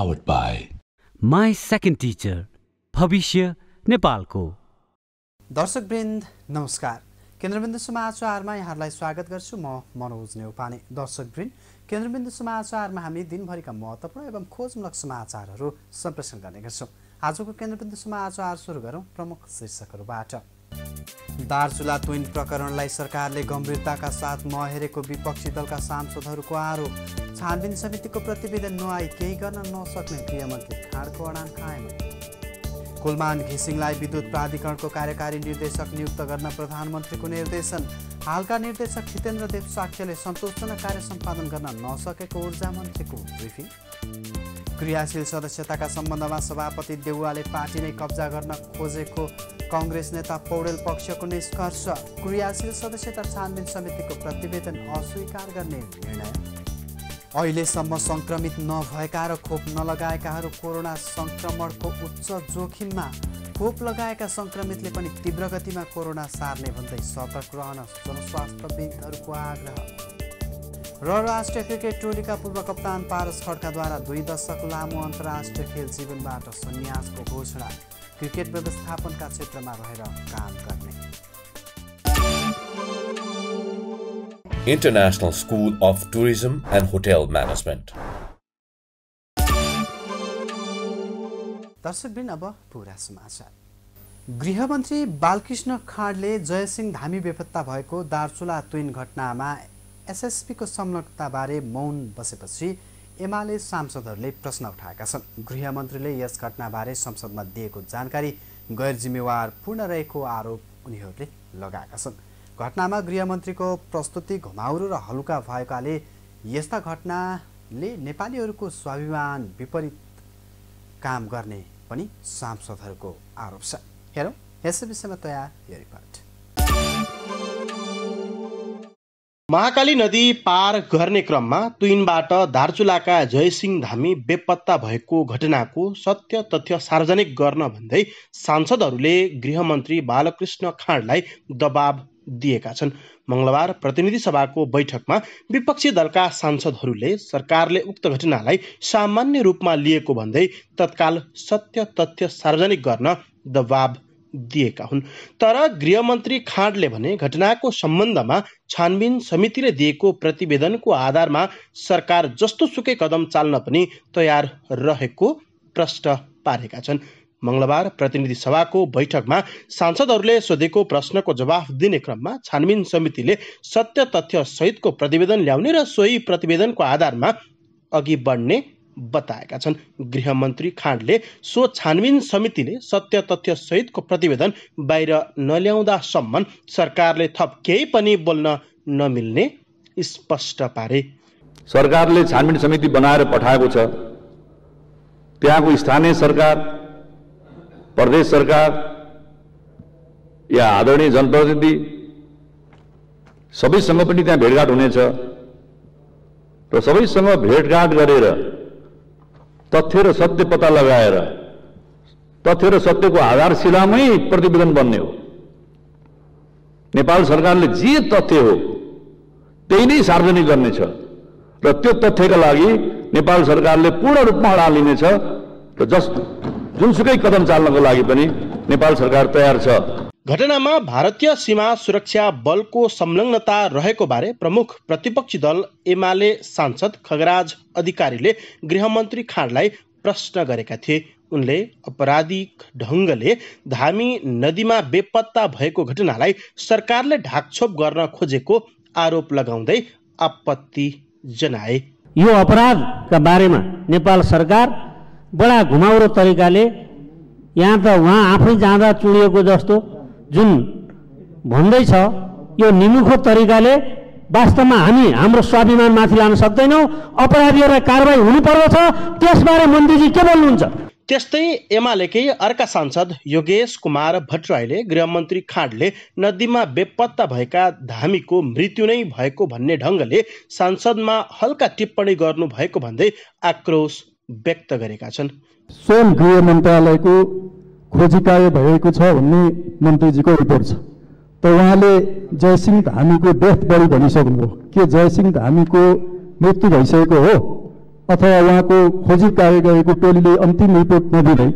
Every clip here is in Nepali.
powered by my second teacher भविष्य नेपालको दर्शकवृन्द नमस्कार केन्द्रबिन्दु समाचारमा यहाँहरूलाई स्वागत गर्छु म मनोज नेउपाने वृन्द केन्द्रबिन्दु समाचारमा हामी दिनभरिका महत्त्वपूर्ण एवं खोजमूलक समाचारहरू सम्प्रेषण गर्ने गर्छौँ आजको केन्द्रबिन्दु समाचार सुरु गरौँ प्रमुख शीर्षकहरूबाट दार्चुला ट्विन प्रकरणलाई सरकारले गम्भीरताका साथ नहेरेको विपक्षी दलका सांसदहरूको आरोप छानबिन समितिको प्रतिवेदन नआई केही गर्न नसक्ने गृहमन्त्री खाँडको अडान खाएन कुलमान घिसिङलाई विद्युत प्राधिकरणको कार्यकारी निर्देशक नियुक्त गर्न प्रधानमन्त्रीको निर्देशन हालका निर्देशक जितेन्द्र देव साक्यले सन्तोषजनक कार्य सम्पादन गर्न नसकेको ऊर्जा मन्त्रीको ब्रिफिङ क्रियाशील सदस्यताका सम्बन्धमा सभापति देउवाले पार्टी नै कब्जा गर्न खोजेको कङ्ग्रेस नेता पौडेल पक्षको निष्कर्ष क्रियाशील सदस्यता छानबिन समितिको प्रतिवेदन अस्वीकार गर्ने निर्णय अहिलेसम्म सङ्क्रमित नभएका र खोप नलगाएकाहरू कोरोना सङ्क्रमणको उच्च जोखिममा खोप लगाएका सङ्क्रमितले पनि तीव्र गतिमा कोरोना सार्ने भन्दै सतर्क रहन जनस्वास्थ्यविदहरूको आग्रह र राष्ट्रिय क्रिकेट टोलीका पूर्व कप्तान पारस खड्काद्वारा दुई दशक लामो अन्तर्राष्ट्रिय खेल जीवनबाट सन्यासको घोषणा क्रिकेट व्यवस्थापनका क्षेत्रमा रहेर काम गर्ने international school of tourism and hotel management दर्शकबिन अब पुरा समाचार गृहमन्त्री बालकृष्ण खाँडले जयसिंह धामी बेपत्ता भएको दार्चुला तुइन घटनामा एसएसपीको संलग्नताबारे मौन बसेपछि एमाले सांसदहरूले प्रश्न उठाएका छन् गृहमन्त्रीले यस घटनाबारे संसदमा दिएको जानकारी गैर जिम्मेवार पूर्ण रहेको आरोप उनीहरूले लगाएका छन् घटनामा गृहमन्त्रीको प्रस्तुति घुमाउरो र हलुका भएकाले यस्ता घटनाले नेपालीहरूको स्वाभिमान विपरीत काम गर्ने पनि सांसदहरूको आरोप छ हेरौँ यसै विषयमा तयार यो रिपोर्ट महाकाली नदी पार गर्ने क्रममा तुइनबाट दार्चुलाका जयसिंह धामी बेपत्ता भएको घटनाको सत्य तथ्य सार्वजनिक गर्न भन्दै सांसदहरूले गृहमन्त्री बालकृष्ण खाँडलाई दबाब दिएका छन् मङ्गलबार प्रतिनिधि सभाको बैठकमा विपक्षी दलका सांसदहरूले सरकारले उक्त घटनालाई सामान्य रूपमा लिएको भन्दै तत्काल सत्य तथ्य सार्वजनिक गर्न दबाब दिएका हुन् तर गृहमन्त्री खाँडले भने घटनाको सम्बन्धमा छानबिन समितिले दिएको प्रतिवेदनको आधारमा सरकार जस्तो सुकै कदम चाल्न पनि तयार रहेको प्रश्न पारेका छन् मङ्गलबार प्रतिनिधि सभाको बैठकमा सांसदहरूले सोधेको प्रश्नको जवाफ दिने क्रममा छानबिन समितिले सत्य तथ्य सहितको प्रतिवेदन ल्याउने र सोही प्रतिवेदनको आधारमा अघि बढ्ने बताएका छन् गृहमन्त्री खाँडले सो छानबिन समितिले सत्य तथ्य सहितको प्रतिवेदन बाहिर नल्याउँदासम्म सरकारले थप केही पनि बोल्न नमिल्ने स्पष्ट पारे सरकारले छानबिन समिति बनाएर पठाएको छ त्यहाँको स्थानीय सरकार प्रदेश सरकार या आदरणीय जनप्रतिनिधि सबैसँग पनि त्यहाँ भेटघाट हुनेछ र सबैसँग भेटघाट गरेर तथ्य र सत्य पत्ता लगाएर तथ्य र सत्यको आधारशिलामै प्रतिवेदन बन्ने हो नेपाल सरकारले जे तथ्य हो त्यही नै सार्वजनिक गर्नेछ र त्यो तथ्यका लागि नेपाल सरकारले पूर्ण रूपमा अडा लिनेछ र जस जुनसुकै कदम चाल्नको लागि पनि नेपाल सरकार तयार छ घटनामा भारतीय सीमा सुरक्षा बलको संलग्नता रहेको बारे प्रमुख प्रतिपक्षी दल एमाले सांसद खगराज अधिकारीले गृहमन्त्री खाँडलाई प्रश्न गरेका थिए उनले अपराधिक ढङ्गले धामी नदीमा बेपत्ता भएको घटनालाई सरकारले ढाकछोप गर्न खोजेको आरोप लगाउँदै आपत्ति जनाए यो अपराधका बारेमा नेपाल सरकार बडा घुमाउरो तरिकाले यहाँ त उहाँ आफै जाँदा चुडिएको जस्तो जुन भन्दैछ यो निमुखो तरिकाले वास्तवमा हामी हाम्रो स्वाभिमान माथि लान सक्दैनौँ अपराधीहरूलाई कारवाही हुनुपर्दछ त्यसबारे मन्त्रीजी के बोल्नुहुन्छ त्यस्तै एमालेकै अर्का सांसद योगेश कुमार भट्टराईले गृहमन्त्री खाँडले नदीमा बेपत्ता भएका धामीको मृत्यु नै भएको भन्ने ढङ्गले सांसदमा हल्का टिप्पणी गर्नु भएको भन्दै आक्रोश व्यक्त गरेका छन् स्वयं गृह मन्त्रालयको खोजी कार्य भएको छ भन्ने मन्त्रीजीको रिपोर्ट छ त उहाँले जयसिंह धामीको डेथ बढी भनिसक्नुभयो के जयसिंह धामीको मृत्यु भइसकेको हो अथवा उहाँको खोजी कार्य गरेको टोलीले अन्तिम रिपोर्ट नदिँदै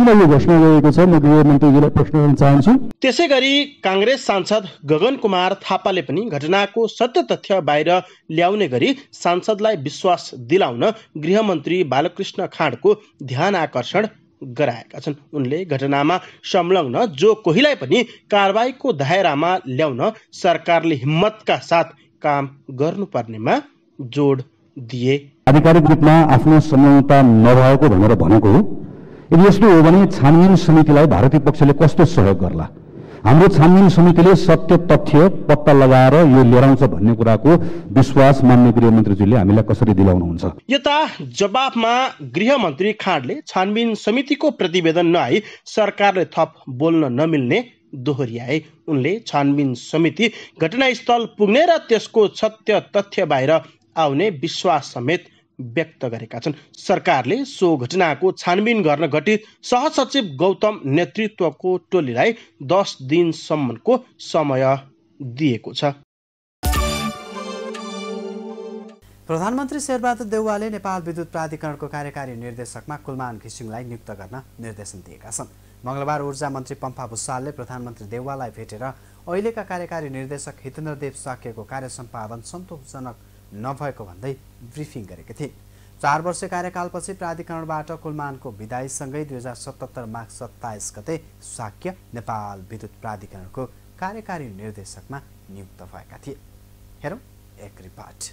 किन यो घोषणा गरेको छ म गृह मन्त्रीजीलाई प्रश्न गर्न चाहन्छु त्यसै गरी काङ्ग्रेस सांसद गगन कुमार थापाले पनि घटनाको सत्य तथ्य बाहिर ल्याउने गरी सांसदलाई विश्वास दिलाउन गृहमन्त्री बालकृष्ण खाँडको ध्यान आकर्षण गराएका छन् उनले घटनामा संलग्न जो कोहीलाई पनि कारवाहीको दायरामा ल्याउन सरकारले हिम्मतका साथ काम गर्नुपर्नेमा जोड दिए आधिकारिक रूपमा आफ्नो संलग्नता नभएको भनेर भनेको हो यदि यस्तो हो भने छानबिन समितिलाई भारतीय पक्षले कस्तो सहयोग गर्ला हाम्रो छानबिन समितिले सत्य तथ्य पत्ता लगाएर यो लिएर आउँछ भन्ने कुराको विश्वास मान्य गृहमन्त्रीजीले हामीलाई कसरी दिलाउनुहुन्छ यता जवाफमा गृहमन्त्री खाँडले छानबिन समितिको प्रतिवेदन नआई सरकारले थप बोल्न नमिल्ने दोहोऱ्याए उनले छानबिन समिति घटनास्थल पुग्ने र त्यसको सत्य तथ्य बाहिर आउने विश्वास समेत व्यक्त गरेका छन् सरकारले सो घटनाको छानबिन गर्न गठित सहसचिव गौतम नेतृत्वको टोलीलाई दस दिनसम्मको समय दिएको छ प्रधानमन्त्री शेरबहादुर देउवाले नेपाल विद्युत प्राधिकरणको कार्यकारी निर्देशकमा कुलमान घिसिङलाई नियुक्त गर्न निर्देशन दिएका छन् मङ्गलबार ऊर्जा मन्त्री पम्फा भुषालले प्रधानमन्त्री देउवालाई भेटेर अहिलेका कार्यकारी निर्देशक हितेन्द्रदेव साकेको कार्य सम्पादन सन्तोषजनक नभएको भन्दै ब्रिफिङ गरेका थिए चार वर्ष कार्यकालपछि प्राधिकरणबाट कुलमानको विदाईसँगै दुई हजार सतहत्तर माघ सत्ताइस गते साक्य नेपाल विद्युत प्राधिकरणको कार्यकारी निर्देशकमा नियुक्त भएका थिए हेरौँ एक रिपोर्ट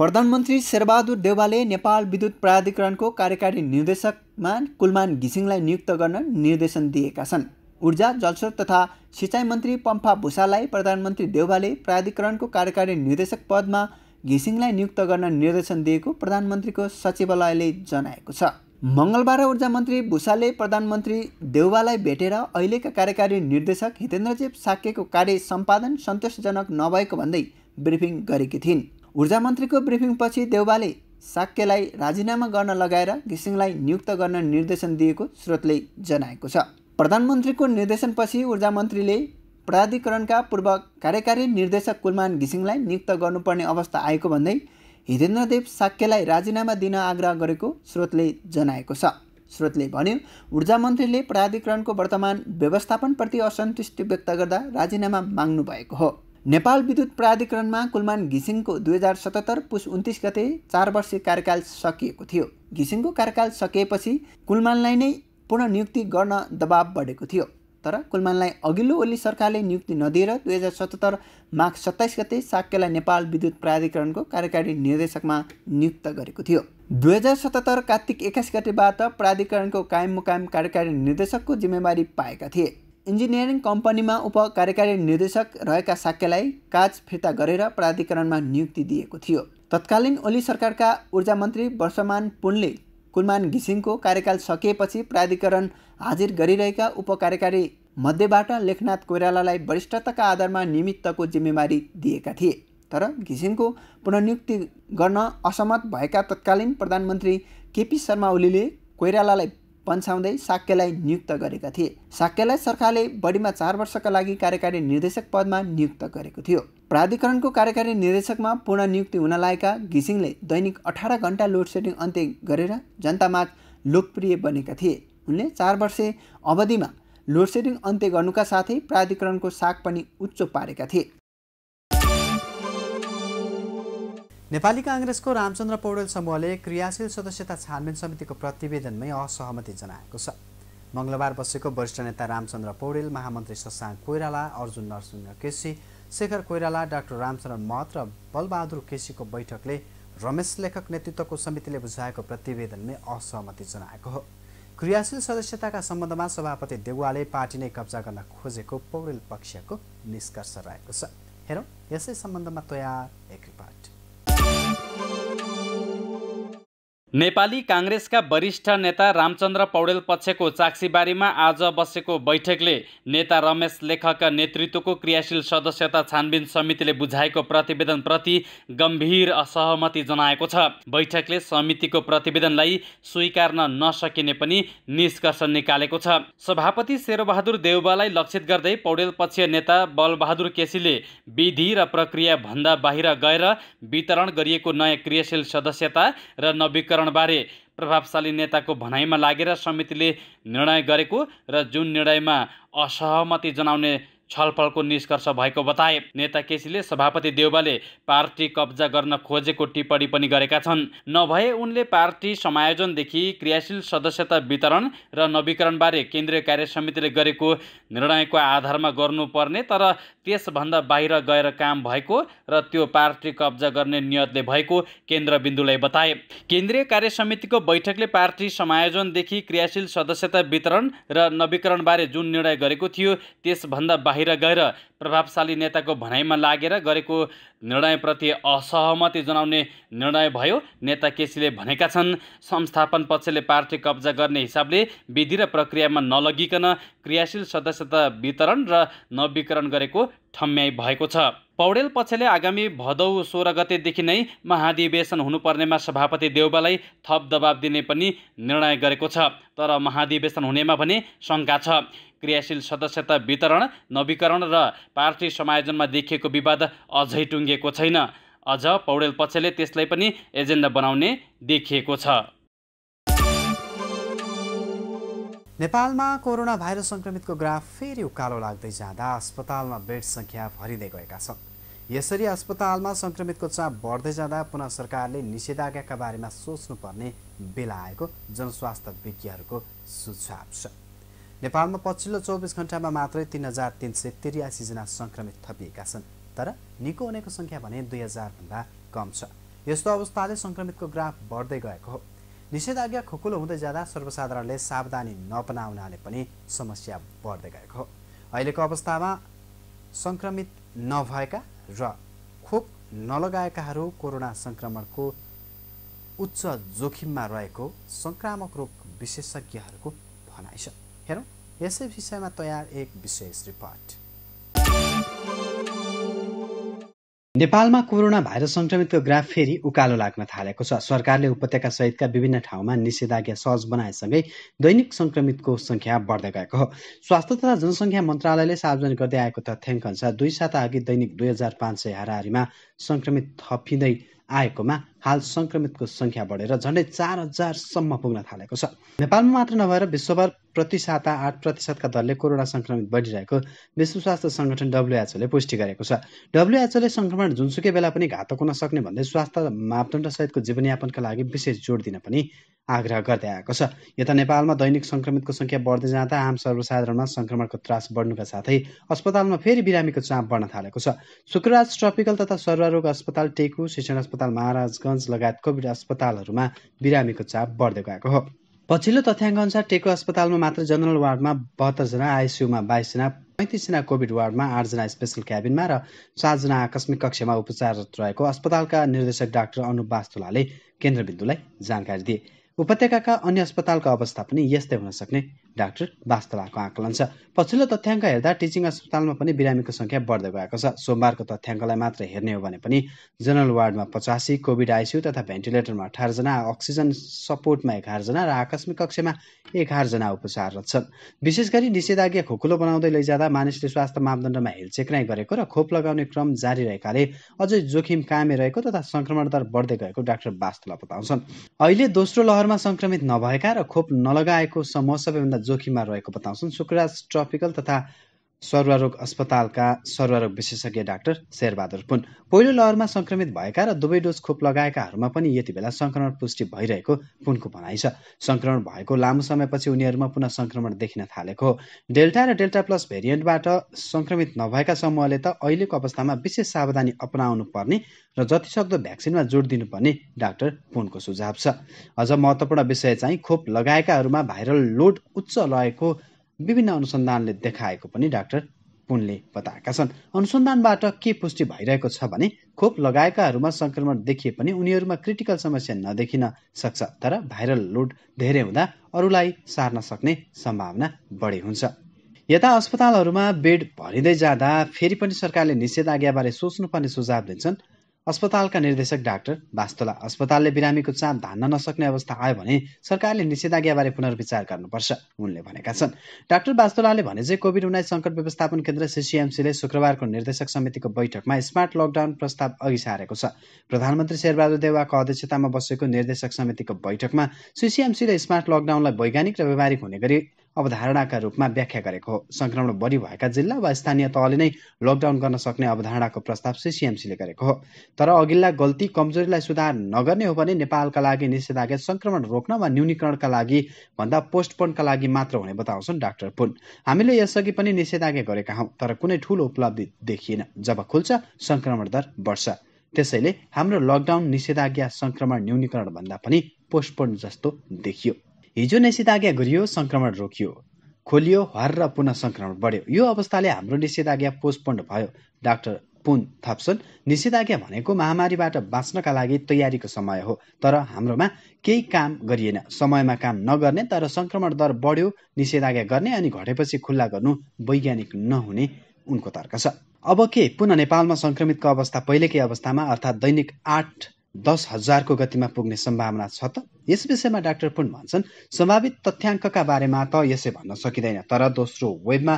प्रधानमन्त्री शेरबहादुर देवालले नेपाल विद्युत प्राधिकरणको कार्यकारी निर्देशकमा कुलमान घिसिङलाई नियुक्त गर्न निर्देशन दिएका छन् ऊर्जा जलस्रोत तथा सिँचाइ मन्त्री पम्फा भूषालाई प्रधानमन्त्री देउवाले प्राधिकरणको कार्यकारी निर्देशक पदमा घिसिङलाई नियुक्त गर्न निर्देशन दिएको प्रधानमन्त्रीको सचिवालयले जनाएको छ मङ्गलबार ऊर्जा मन्त्री भूषालले प्रधानमन्त्री देउवालाई भेटेर अहिलेका कार्यकारी निर्देशक हितेन्द्रजेव साक्यको कार्य सम्पादन सन्तोषजनक नभएको भन्दै ब्रिफिङ गरेकी थिइन् ऊर्जा मन्त्रीको ब्रिफिङपछि देउवाले साक्यलाई राजीनामा गर्न लगाएर घिसिङलाई नियुक्त गर्न निर्देशन दिएको स्रोतले जनाएको छ प्रधानमन्त्रीको निर्देशनपछि ऊर्जा मन्त्रीले प्राधिकरणका पूर्व कार्यकारी निर्देशक कुलमान घिसिङलाई नियुक्त गर्नुपर्ने अवस्था आएको भन्दै हिरेन्द्रदेव साक्यलाई राजीनामा दिन आग्रह गरेको स्रोतले जनाएको छ स्रोतले भन्यो ऊर्जा मन्त्रीले प्राधिकरणको वर्तमान व्यवस्थापनप्रति असन्तुष्टि व्यक्त गर्दा राजीनामा माग्नु भएको हो नेपाल विद्युत प्राधिकरणमा कुलमान घिसिङको दुई हजार सतहत्तर पुस उन्तिस गते चार वर्षीय कार्यकाल सकिएको थियो घिसिङको कार्यकाल सकिएपछि कुलमानलाई नै पुनर्नियुक्ति गर्न दबाब बढेको थियो तर कुलमानलाई अघिल्लो ओली सरकारले नियुक्ति नदिएर दुई हजार सतहत्तर माघ सत्ताइस गते साक्यलाई नेपाल विद्युत प्राधिकरणको कार्यकारी निर्देशकमा नियुक्त गरेको थियो दुई हजार सतहत्तर कार्तिक एक्काइस गतेबाट प्राधिकरणको कायम मुकायम कार्यकारी निर्देशकको जिम्मेवारी पाएका थिए इन्जिनियरिङ कम्पनीमा उप कार्यकारी निर्देशक रहेका साक्यलाई काज फिर्ता गरेर प्राधिकरणमा नियुक्ति दिएको थियो तत्कालीन ओली सरकारका ऊर्जा मन्त्री वर्षमान पुनले कुलमान घिसिङको कार्यकाल सकिएपछि प्राधिकरण हाजिर गरिरहेका उपकार्यकारी मध्येबाट लेखनाथ कोइरालालाई वरिष्ठताका आधारमा निमित्तको जिम्मेवारी दिएका थिए तर घिसिङको पुनर्नियुक्ति गर्न असहमत भएका तत्कालीन प्रधानमन्त्री केपी शर्मा ओलीले कोइरालालाई पन्छाउँदै साक्यलाई नियुक्त गरेका थिए साक्यलाई सरकारले बढीमा चार वर्षका लागि कार्यकारी निर्देशक पदमा नियुक्त गरेको थियो प्राधिकरणको कार्यकारी निर्देशकमा पूर्ण नियुक्ति हुन लागेका घिसिङले दैनिक अठार घन्टा लोड सेडिङ अन्त्य गरेर जनतामाझ लोकप्रिय बनेका थिए उनले चार वर्ष अवधिमा लोड सेडिङ अन्त्य गर्नुका साथै प्राधिकरणको साग पनि उच्च पारेका थिए नेपाली काङ्ग्रेसको रामचन्द्र पौडेल समूहले क्रियाशील सदस्यता छानबिन समितिको प्रतिवेदनमै असहमति जनाएको छ मङ्गलबार बसेको वरिष्ठ नेता रामचन्द्र पौडेल महामन्त्री शशाङ कोइराला अर्जुन नरसिंह केसी शेखर कोइराला डाक्टर रामचरण महत र बलबहादुर केसीको बैठकले रमेश लेखक नेतृत्वको समितिले बुझाएको प्रतिवेदनले असहमति जनाएको हो क्रियाशील सदस्यताका सम्बन्धमा सभापति देउवाले पार्टी नै कब्जा गर्न खोजेको पौडेल पक्षको निष्कर्ष रहेको छ हेरौँ यसै सम्बन्धमा तयार एक रिपोर्ट नेपाली काङ्ग्रेसका वरिष्ठ नेता रामचन्द्र पौडेल पक्षको चाक्सीबारीमा आज बसेको बैठकले नेता रमेश लेखकका नेतृत्वको क्रियाशील सदस्यता छानबिन समितिले बुझाएको प्रतिवेदनप्रति गम्भीर असहमति जनाएको छ बैठकले समितिको प्रतिवेदनलाई स्वीकार्न नसकिने पनि निष्कर्ष निकालेको छ सभापति शेरबहादुर देउबालाई लक्षित गर्दै पौडेल पक्षीय नेता बलबहादुर केसीले विधि र प्रक्रियाभन्दा बाहिर गएर वितरण गरिएको नयाँ क्रियाशील सदस्यता र नवीकरण बारे प्रभावशाली नेताको भनाइमा लागेर समितिले निर्णय गरेको र जुन निर्णयमा असहमति जनाउने छलफलको निष्कर्ष भएको बताए नेता केसीले सभापति देवबाले पार्टी कब्जा गर्न खोजेको टिप्पणी पनि गरेका छन् नभए उनले पार्टी समायोजनदेखि क्रियाशील सदस्यता वितरण र नवीकरणबारे केन्द्रीय कार्य समितिले गरेको निर्णयको आधारमा गर्नुपर्ने तर त्यसभन्दा बाहिर गएर काम भएको र त्यो पार्टी कब्जा गर्ने नियतले भएको केन्द्रबिन्दुलाई बताए केन्द्रीय कार्य समितिको बैठकले पार्टी समायोजनदेखि क्रियाशील सदस्यता वितरण र नवीकरणबारे जुन निर्णय गरेको थियो त्यसभन्दा बाहिर बाहिर गएर प्रभावशाली नेताको भनाइमा लागेर गरेको निर्णयप्रति असहमति जनाउने निर्णय भयो नेता केसीले भनेका छन् संस्थापन पक्षले पार्टी कब्जा गर्ने हिसाबले विधि र प्रक्रियामा नलगिकन क्रियाशील सदस्यता वितरण र नवीकरण गरेको ठम्याइ भएको छ पौडेल पक्षले आगामी भदौ सोह्र गतेदेखि नै महाधिवेशन हुनुपर्नेमा सभापति देउबालाई थप दबाब दिने पनि निर्णय गरेको छ तर महाधिवेशन हुनेमा भने शङ्का छ क्रियाशील सदस्यता वितरण नवीकरण र पार्टी समायोजनमा देखिएको विवाद अझै टुङ्गेको छैन अझ पौडेल पक्षले त्यसलाई पनि एजेन्डा बनाउने देखिएको छ नेपालमा कोरोना भाइरस संक्रमितको ग्राफ फेरि उकालो लाग्दै जाँदा अस्पतालमा बेड संख्या भरिँदै गएका छन् यसरी अस्पतालमा संक्रमितको चाप बढ्दै जाँदा पुनः सरकारले निषेधाज्ञाका बारेमा सोच्नुपर्ने बेला आएको जनस्वास्थ्य विज्ञहरूको सुझाव छ नेपालमा पछिल्लो चौबिस घन्टामा मात्रै तिन हजार तिन सय त्रियासीजना सङ्क्रमित थपिएका छन् तर निको हुनेको सङ्ख्या भने दुई हजारभन्दा कम छ यस्तो अवस्थाले सङ्क्रमितको ग्राफ बढ्दै गएको हो निषेधाज्ञा खुकुलो हुँदै जाँदा सर्वसाधारणले सावधानी नपनाउनाले पनि समस्या बढ्दै गएको हो अहिलेको अवस्थामा सङ्क्रमित नभएका र खोप नलगाएकाहरू कोरोना सङ्क्रमणको उच्च जोखिममा रहेको सङ्क्रामक रोग विशेषज्ञहरूको भनाइ छ हेरौँ यसै विषयमा तयार एक विशेष रिपोर्ट नेपालमा कोरोना भाइरस संक्रमितको ग्राफ फेरि उकालो लाग्न थालेको छ सरकारले उपत्यका सहितका विभिन्न ठाउँमा निषेधाज्ञा सहज बनाएसँगै दैनिक संक्रमितको संख्या बढ्दै गएको हो स्वास्थ्य तथा जनसङ्ख्या मन्त्रालयले सार्वजनिक गर्दै आएको तथ्याङ्क अनुसार दुई साता अघि दैनिक दुई हजार पाँच सय हाराहारीमा संक्रमित थपिँदै आएकोमा हाल संक्रमितको संख्या बढेर झन्डै चार हजारसम्म पुग्न थालेको छ नेपालमा मात्र नभएर विश्वभर प्रति साता आठ प्रतिशतका दरले कोरोना संक्रमित बढिरहेको विश्व स्वास्थ्य संगठन डब्लुएचओले पुष्टि गरेको छ डब्लुएचओले संक्रमण जुनसुकै बेला पनि घातक हुन सक्ने भन्दै स्वास्थ्य मापदण्ड सहितको जीवनयापनका लागि विशेष जोड दिन पनि आग्रह गर्दै आएको छ यता नेपालमा दैनिक संक्रमितको संख्या बढ्दै जाँदा आम सर्वसाधारणमा संक्रमणको त्रास बढ्नुका साथै अस्पतालमा फेरि बिरामीको चाप बढ्न थालेको छ शुक्रराज ट्रपिकल तथा सर्वरोग अस्पताल टेकु शिक्षण अस्पताल महाराजगञ्ज लगायत कोभिड अस्पतालहरूमा बिरामीको चाप बढ्दै गएको हो पछिल्लो तथ्याङ्क अनुसार टेकु अस्पतालमा मात्र जनरल वार्डमा बहत्तरजना आइसियुमा बाइसजना पैँतिसजना कोभिड वार्डमा आठजना स्पेसल क्याबिनमा र सातजना आकस्मिक कक्षमा उपचाररत रहेको अस्पतालका निर्देशक डाक्टर अनुप बास्तुलाले केन्द्रबिन्दुलाई जानकारी दिए उपत्यकाका अन्य अस्पतालको अवस्था पनि यस्तै हुन सक्ने डाक्टर वास्तवाको आकलन छ पछिल्लो तथ्याङ्क हेर्दा टिचिङ अस्पतालमा पनि बिरामीको संख्या बढ्दै गएको छ सोमबारको तथ्याङ्कलाई मात्र हेर्ने हो भने पनि जनरल वार्डमा पचासी कोभिड आइसियू तथा भेन्टिलेटरमा अठारजना अक्सिजन सपोर्टमा एघारजना र आकस्मिक कक्षमा एघारजना उपचाररत छन् विशेष गरी निषेधाज्ञा खोकुलो बनाउँदै लैजाँदा मानिसले स्वास्थ्य मापदण्डमा हेलचेक्राइ गरेको र खोप लगाउने क्रम जारी रहेकाले अझै जोखिम कायम रहेको तथा संक्रमण दर बढ्दै गएको डाक्टर वास्तला बताउँछन् अहिले दोस्रो लहरमा संक्रमित नभएका र खोप नलगाएको समूह सबैभन्दा जोखिममा रहेको बताउँछन् शुक्रराज ट्रपिकल तथा सर्वरोग अस्पतालका सर्वरोग विशेषज्ञ डाक्टर शेरबहादुर पुन पहिलो लहरमा संक्रमित भएका र दुवै डोज खोप लगाएकाहरूमा पनि यति बेला सङ्क्रमण पुष्टि भइरहेको पुनको भनाइ छ संक्रमण भएको लामो समयपछि उनीहरूमा पुनः संक्रमण देखिन थालेको हो डेल्टा र डेल्टा प्लस भेरिएन्टबाट संक्रमित नभएका समूहले त अहिलेको अवस्थामा विशेष सावधानी अपनाउनु पर्ने र जति सक्दो भ्याक्सिनमा जोड दिनुपर्ने डाक्टर पुनको सुझाव छ अझ महत्त्वपूर्ण विषय चाहिँ खोप लगाएकाहरूमा भाइरल लोड उच्च रहेको विभिन्न अनुसन्धानले देखाएको पनि डाक्टर पुनले बताएका छन् अनुसन्धानबाट के पुष्टि भइरहेको छ भने खोप लगाएकाहरूमा सङ्क्रमण देखिए पनि उनीहरूमा क्रिटिकल समस्या नदेखिन सक्छ तर भाइरल लोड धेरै हुँदा अरूलाई सार्न सक्ने सम्भावना बढी हुन्छ यता अस्पतालहरूमा बेड भरिँदै जाँदा फेरि पनि सरकारले निषेधाज्ञाबारे सोच्नुपर्ने सुझाव दिन्छन् अस्पतालका निर्देशक डाक्टर वास्तोला अस्पतालले बिरामीको चाप धान्न नसक्ने अवस्था आयो भने सरकारले निषेधाज्ञाबारे पुनर्विचार गर्नुपर्छ उनले भनेका छन् डाक्टर वास्तोलाले भने चाहिँ कोभिड उन्नाइस सङ्कट व्यवस्थापन केन्द्र सिसिएमसीले शुक्रबारको निर्देशक समितिको बैठकमा स्मार्ट लकडाउन प्रस्ताव अघि सारेको छ प्रधानमन्त्री शेरबहादुर देवाको अध्यक्षतामा बसेको निर्देशक समितिको बैठकमा सिसिएमसीले स्मार्ट लकडाउनलाई वैज्ञानिक र व्यावहारिक हुने गरी अवधारणाका रूपमा व्याख्या गरेको हो सङ्क्रमण बढी भएका जिल्ला वा स्थानीय तहले नै लकडाउन गर्न सक्ने अवधारणाको प्रस्ताव सिसिएमसीले गरेको हो तर अघिल्ला गल्ती कमजोरीलाई सुधार नगर्ने हो भने नेपालका लागि निषेधाज्ञा संक्रमण रोक्न वा न्यूनीकरणका लागि भन्दा पोस्टपोनका लागि मात्र हुने बताउँछन् डाक्टर पुन हामीले यसअघि पनि निषेधाज्ञा गरेका हौँ तर कुनै ठूलो उपलब्धि देखिएन जब खुल्छ संक्रमण दर बढ्छ त्यसैले हाम्रो लकडाउन निषेधाज्ञा संक्रमण न्यूनीकरण भन्दा पनि पोस्टपोन जस्तो देखियो हिजो निषेधाज्ञा गरियो सङ्क्रमण रोकियो खोलियो हर र पुनः संक्रमण बढ्यो यो अवस्थाले हाम्रो निषेधाज्ञा पोस्टपोन्ड भयो डाक्टर पुन थाप्सन निषेधाज्ञा भनेको महामारीबाट बाँच्नका लागि तयारीको समय हो तर हाम्रोमा केही काम गरिएन समयमा काम नगर्ने तर संक्रमण दर बढ्यो निषेधाज्ञा गर्ने अनि घटेपछि खुल्ला गर्नु वैज्ञानिक नहुने उनको तर्क छ अब के पुनः नेपालमा संक्रमितको अवस्था पहिलेकै अवस्थामा अर्थात् दैनिक आठ दस हजारको गतिमा पुग्ने सम्भावना छ त यस विषयमा डाक्टर पुन भन्छन् सम्भावित तथ्याङ्कका बारेमा त यसै भन्न सकिँदैन तर दोस्रो वेबमा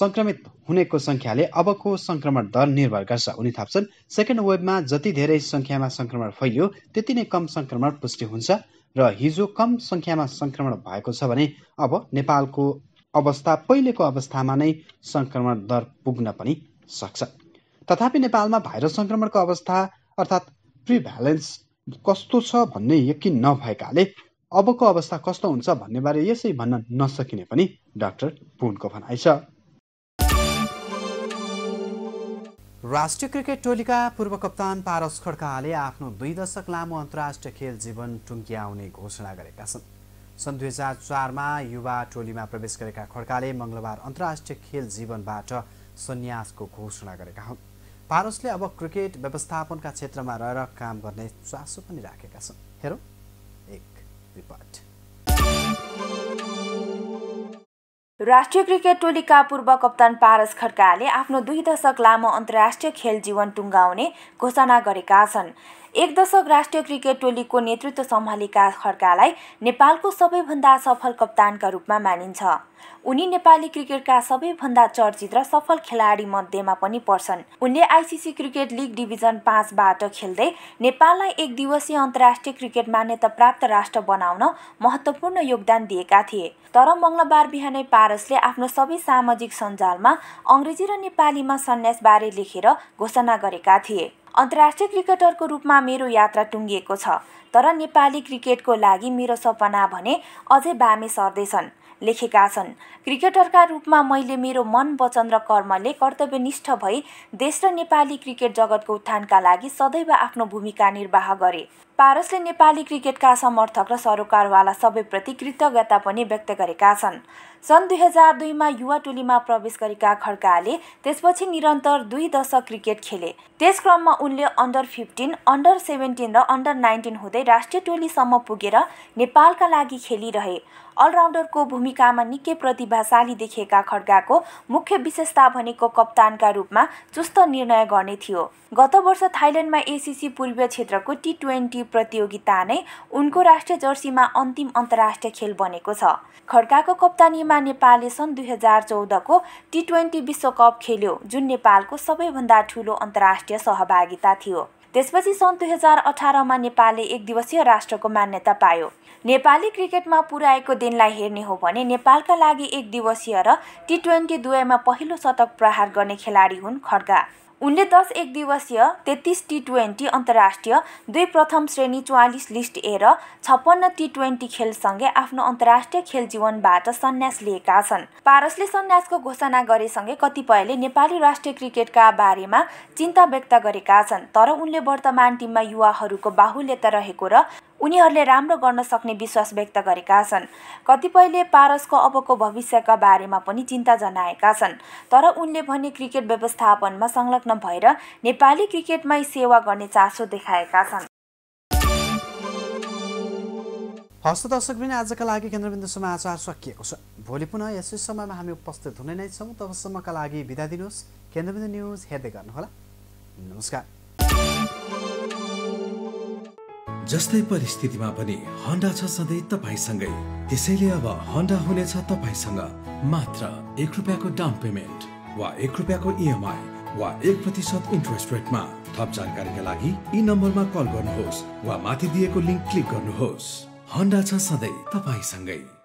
संक्रमित हुनेको संख्याले अबको संक्रमण दर निर्भर गर्छ उनी थाप्छन् सेकेन्ड वेबमा जति धेरै संख्यामा संक्रमण फैलियो त्यति नै कम संक्रमण पुष्टि हुन्छ र हिजो कम संख्यामा संक्रमण भएको छ भने अब नेपालको अवस्था पहिलेको अवस्थामा नै संक्रमण दर पुग्न पनि सक्छ तथापि नेपालमा भाइरस संक्रमणको अवस्था अर्थात् प्री कस्तो छ भन्ने यकिन नभएकाले अबको अवस्था कस्तो हुन्छ भन्ने बारे यसै भन्न नसकिने पनि डाक्टर पुनको भनाइ छ राष्ट्रिय क्रिकेट टोलीका पूर्व कप्तान पारस खड्काले आफ्नो दुई दशक लामो अन्तर्राष्ट्रिय खेल जीवन टुङ्क्याउने घोषणा गरेका छन् सन् दुई हजार चारमा युवा टोलीमा प्रवेश गरेका खड्काले मङ्गलबार अन्तर्राष्ट्रिय खेल जीवनबाट सन्यासको घोषणा गरेका हुन् पारसले अब क्रिकेट व्यवस्थापनका क्षेत्रमा रहेर काम गर्ने चासो पनि राखेका छन् हेरौँ एक रिपोर्ट राष्ट्रिय क्रिकेट टोलीका पूर्व कप्तान पारस खड्काले आफ्नो दुई दशक लामो अन्तर्राष्ट्रिय खेल जीवन टुङ्गाउने घोषणा गरेका छन् एक दशक राष्ट्रिय क्रिकेट टोलीको नेतृत्व सम्हालेका खड्कालाई नेपालको सबैभन्दा सफल कप्तानका रूपमा मानिन्छ उनी नेपाली क्रिकेटका सबैभन्दा चर्चित र सफल खेलाडी मध्येमा पनि पर्छन् उनले आइसिसी क्रिकेट लिग डिभिजन पाँचबाट खेल्दै नेपाललाई एक दिवसीय अन्तर्राष्ट्रिय क्रिकेट मान्यता प्राप्त राष्ट्र बनाउन महत्त्वपूर्ण योगदान दिएका थिए तर मङ्गलबार बिहानै पारसले आफ्नो सबै सामाजिक सञ्जालमा अङ्ग्रेजी र नेपालीमा सन्यासबारे लेखेर घोषणा गरेका थिए अन्तर्राष्ट्रिय क्रिकेटरको रूपमा मेरो यात्रा टुङ्गिएको छ तर नेपाली क्रिकेटको लागि मेरो सपना भने अझै बामे सर्दैछन् लेखेका छन् क्रिकेटरका रूपमा मैले मेरो मन वचन र कर्मले कर्तव्यनिष्ठ भई देश र नेपाली क्रिकेट जगतको उत्थानका लागि सदैव आफ्नो भूमिका निर्वाह गरे पारसले नेपाली क्रिकेटका समर्थक र सरोकारवाला सबैप्रति कृतज्ञता पनि व्यक्त गरेका छन् सन् दुई हजार दुईमा युवा टोलीमा प्रवेश गरेका खड्काले त्यसपछि निरन्तर दुई दशक क्रिकेट खेले त्यस क्रममा उनले अन्डर फिफ्टिन अन्डर सेभेन्टिन र अन्डर नाइन्टिन हुँदै राष्ट्रिय टोलीसम्म पुगेर नेपालका लागि खेलिरहे अलराउन्डरको भूमिकामा निकै प्रतिभाशाली देखिएका खड्गाको मुख्य विशेषता भनेको कप्तानका रूपमा चुस्त निर्णय गर्ने थियो गत वर्ष थाइल्यान्डमा एसिसी पूर्वीय क्षेत्रको टी ट्वेन्टी प्रतियोगिता नै उनको राष्ट्रिय जर्सीमा अन्तिम अन्तर्राष्ट्रिय खेल बनेको छ खड्काको कप्तानीमा नेपालले सन् दुई हजार चौधको टी ट्वेन्टी विश्वकप खेल्यो जुन नेपालको सबैभन्दा ठुलो अन्तर्राष्ट्रिय सहभागिता थियो त्यसपछि सन् दुई हजार अठारमा नेपालले एक दिवसीय राष्ट्रको मान्यता पायो नेपाली क्रिकेटमा पुर्याएको दिनलाई हेर्ने हो भने नेपालका लागि एक दिवसीय र टी ट्वेन्टी दुवैमा पहिलो शतक प्रहार गर्ने खेलाडी हुन् खड्गा उनले दस एक दिवसीय तेत्तिस टी ट्वेन्टी अन्तर्राष्ट्रिय दुई प्रथम श्रेणी चौवालिस लिस्ट ए र छप्पन्न टी ट्वेन्टी खेलसँगै आफ्नो अन्तर्राष्ट्रिय खेल जीवनबाट सन्यास लिएका छन् पारसले सन्यासको घोषणा गरेसँगै कतिपयले नेपाली राष्ट्रिय क्रिकेटका बारेमा चिन्ता व्यक्त गरेका छन् तर उनले वर्तमान टिममा युवाहरूको बाहुल्यता रहेको र उनीहरूले राम्रो गर्न सक्ने विश्वास व्यक्त गरेका छन् कतिपयले पारसको अबको भविष्यका बारेमा पनि चिन्ता जनाएका छन् तर उनले भने क्रिकेट व्यवस्थापनमा संलग्न भएर नेपाली क्रिकेटमै सेवा गर्ने चासो देखाएका छन् हस्त दर्शक पनि आजका लागि केन्द्रबिन्दु समाचार सकिएको छ भोलि पुनः यसै समयमा हामी उपस्थित हुने नै छौँ तबसम्मका लागि बिदा दिनुहोस् केन्द्रबिन्दु न्युज हेर्दै गर्नुहोला नमस्कार जस्तै परिस्थितिमा पनि हन्डा छ सधैँ तपाईँसँगै त्यसैले अब हन्डा हुनेछ तपाईँसँग मात्र एक रुपियाँको डाउन पेमेन्ट वा एक रुपियाँको इएमआई e वा एक प्रतिशत इन्ट्रेस्ट रेटमा थप जानकारीका लागि यी नम्बरमा कल गर्नुहोस् वा माथि दिएको लिङ्क क्लिक गर्नुहोस् हन्डा छ सधैँ तपाईँसँगै